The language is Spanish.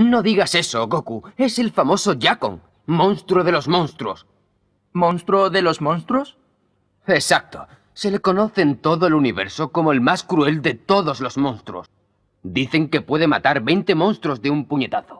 No digas eso, Goku. Es el famoso Yakon, monstruo de los monstruos. ¿Monstruo de los monstruos? Exacto. Se le conoce en todo el universo como el más cruel de todos los monstruos. Dicen que puede matar 20 monstruos de un puñetazo.